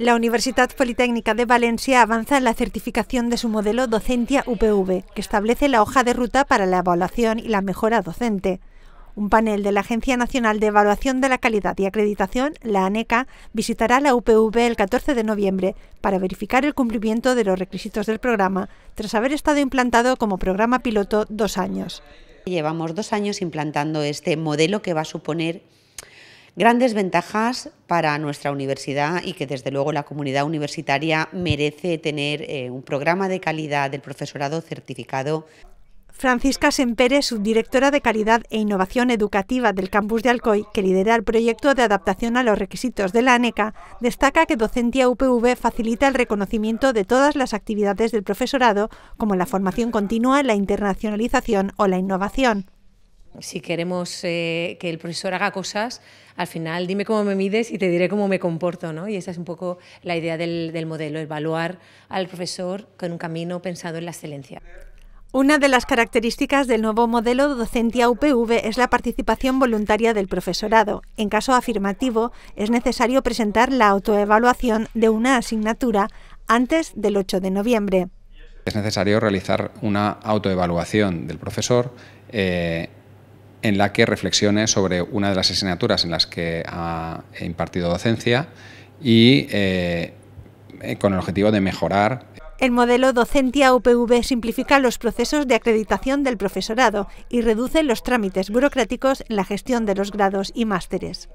La Universidad Politécnica de Valencia avanza en la certificación de su modelo Docentia UPV, que establece la hoja de ruta para la evaluación y la mejora docente. Un panel de la Agencia Nacional de Evaluación de la Calidad y Acreditación, la ANECA, visitará la UPV el 14 de noviembre para verificar el cumplimiento de los requisitos del programa, tras haber estado implantado como programa piloto dos años. Llevamos dos años implantando este modelo que va a suponer Grandes ventajas para nuestra universidad y que desde luego la comunidad universitaria merece tener eh, un programa de calidad del profesorado certificado Francisca Sempere, subdirectora de Calidad e Innovación Educativa del Campus de Alcoy, que lidera el proyecto de adaptación a los requisitos de la ANECA, destaca que Docentia UPV facilita el reconocimiento de todas las actividades del profesorado, como la formación continua, la internacionalización o la innovación. Si queremos eh, que el profesor haga cosas, al final dime cómo me mides y te diré cómo me comporto, ¿no? Y esa es un poco la idea del, modelo, evaluar al profesor con un camino pensado en la excelencia. Una de las características del nuevo modelo Docentia UPV es la participación voluntaria del profesorado. En caso afirmativo, es necesario presentar la autoevaluación de una asignatura antes del 8 de noviembre. Es necesario realizar una autoevaluación del profesor eh, en la que reflexione sobre una de las asignaturas en las que ha impartido docencia y eh, eh, con el objetivo de mejorar el modelo Docentia UPV simplifica los procesos de acreditación del profesorado y reduce los trámites burocráticos en la gestión de los grados y másteres.